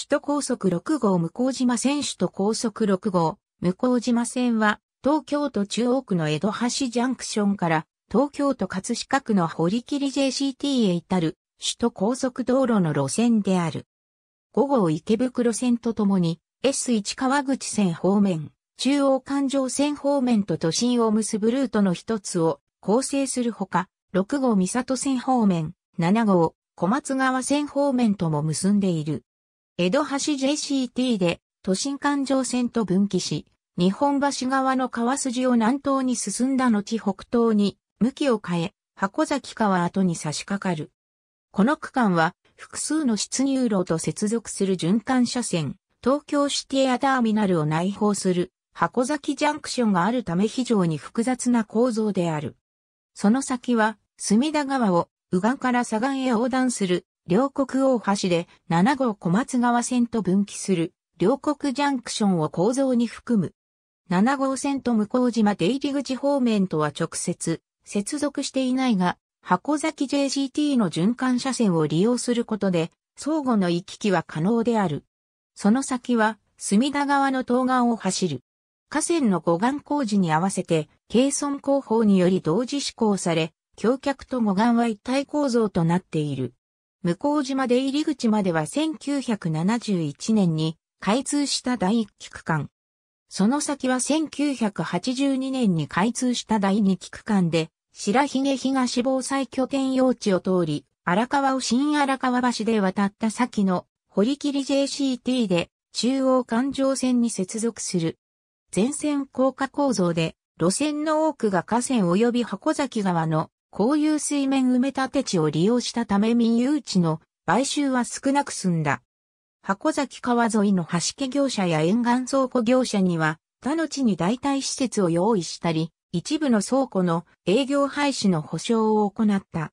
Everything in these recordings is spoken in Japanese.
首都高速6号向島線首都高速6号向島線は東京都中央区の江戸橋ジャンクションから東京都葛飾区の堀切 JCT へ至る首都高速道路の路線である。5号池袋線とともに S1 川口線方面、中央環状線方面と都心を結ぶルートの一つを構成するほか、6号三里線方面、7号小松川線方面とも結んでいる。江戸橋 JCT で都心環状線と分岐し、日本橋側の川筋を南東に進んだ後北東に向きを変え、箱崎川跡に差し掛かる。この区間は複数の出入路と接続する循環車線、東京シティアターミナルを内包する箱崎ジャンクションがあるため非常に複雑な構造である。その先は隅田川を右岸から左岸へ横断する両国大橋で7号小松川線と分岐する両国ジャンクションを構造に含む。7号線と向島出入口方面とは直接接続していないが、箱崎 JCT の循環車線を利用することで相互の行き来は可能である。その先は隅田川の東岸を走る。河川の護岸工事に合わせて、軽村工法により同時施行され、橋脚と護岸は一体構造となっている。向島出入口までは1971年に開通した第1期区間。その先は1982年に開通した第2期区間で、白髭東防災拠点用地を通り、荒川を新荒川橋で渡った先の堀切 JCT で中央環状線に接続する。全線高架構造で、路線の多くが河川及び箱崎川のこういう水面埋め立て地を利用したため民有地の買収は少なく済んだ。箱崎川沿いの橋家業者や沿岸倉庫業者には、他の地に代替施設を用意したり、一部の倉庫の営業廃止の保証を行った。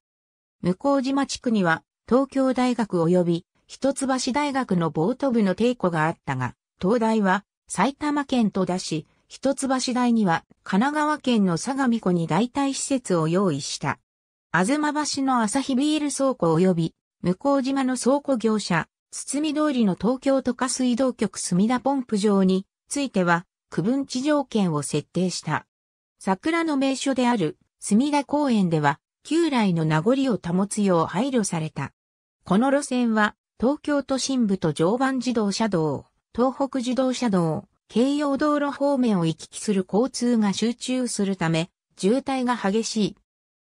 向島地区には、東京大学及び一橋大学のボート部の帝庫があったが、東大は埼玉県戸田市、一橋台には神奈川県の相模湖に代替施設を用意した。あずま橋の朝日ビール倉庫及び向島の倉庫業者、堤通りの東京都下水道局墨田ポンプ場については区分地条件を設定した。桜の名所である墨田公園では旧来の名残を保つよう配慮された。この路線は東京都心部と常磐自動車道、東北自動車道、京葉道路方面を行き来する交通が集中するため、渋滞が激しい。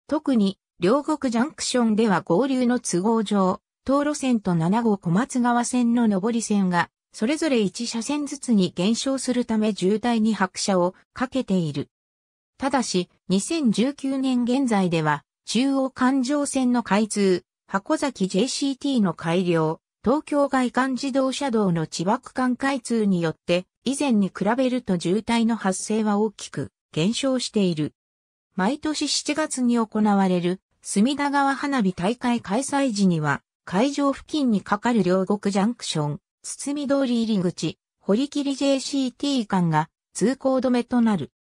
特に、両国ジャンクションでは合流の都合上、東路線と7号小松川線の上り線が、それぞれ1車線ずつに減少するため渋滞に拍車をかけている。ただし、2019年現在では、中央環状線の開通、箱崎 JCT の改良、東京外環自動車道の千葉区間開通によって、以前に比べると渋滞の発生は大きく減少している。毎年7月に行われる隅田川花火大会開催時には会場付近にかかる両国ジャンクション、堤通り入り口、堀切 JCT 間が通行止めとなる。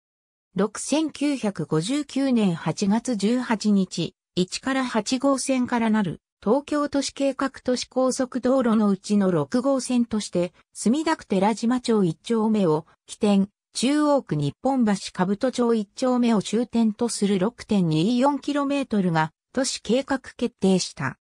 6959年8月18日、1から8号線からなる東京都市計画都市高速道路のうちの6号線として、墨田区寺島町1丁目を起点、中央区日本橋兜町1丁目を終点とする 6.24km が都市計画決定した。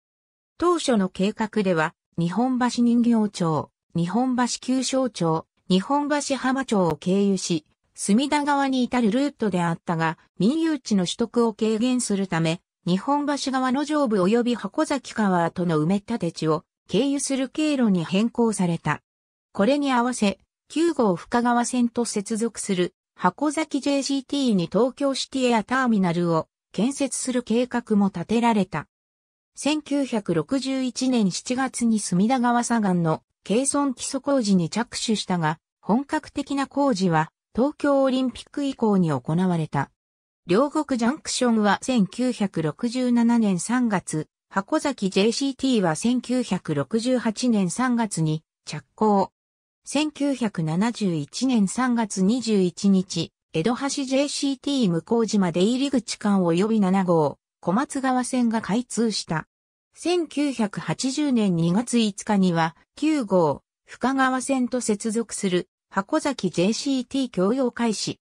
当初の計画では、日本橋人形町、日本橋旧省町、日本橋浜町を経由し、隅田川に至るルートであったが、民有地の取得を軽減するため、日本橋川の上部及び箱崎川との埋め立て地を経由する経路に変更された。これに合わせ、9号深川線と接続する箱崎 JCT に東京シティエアターミナルを建設する計画も立てられた。1961年7月に隅田川左岸の軽村基礎工事に着手したが、本格的な工事は東京オリンピック以降に行われた。両国ジャンクションは1967年3月、箱崎 JCT は1968年3月に着工。1971年3月21日、江戸橋 JCT 向島出入り口間及び7号、小松川線が開通した。1980年2月5日には9号、深川線と接続する箱崎 JCT 共用開始。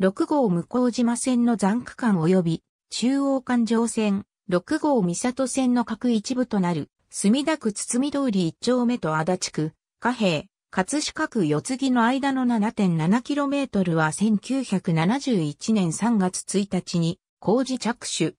6号向島線の残区間及び中央環状線、6号三里線の各一部となる、墨田区堤通り1丁目と足立区、貨幣、葛飾区四次の間の 7.7km は1971年3月1日に工事着手。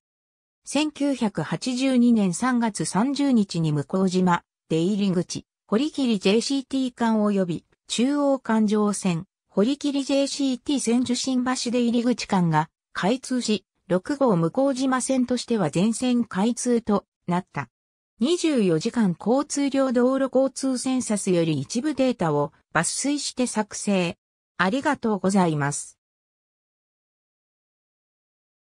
1982年3月30日に向島、出入り口、堀切 JCT 間及び中央環状線、堀切 JCT 千住新橋出入口間が開通し、6号向島線としては全線開通となった。24時間交通量道路交通センサスより一部データを抜粋して作成。ありがとうございます。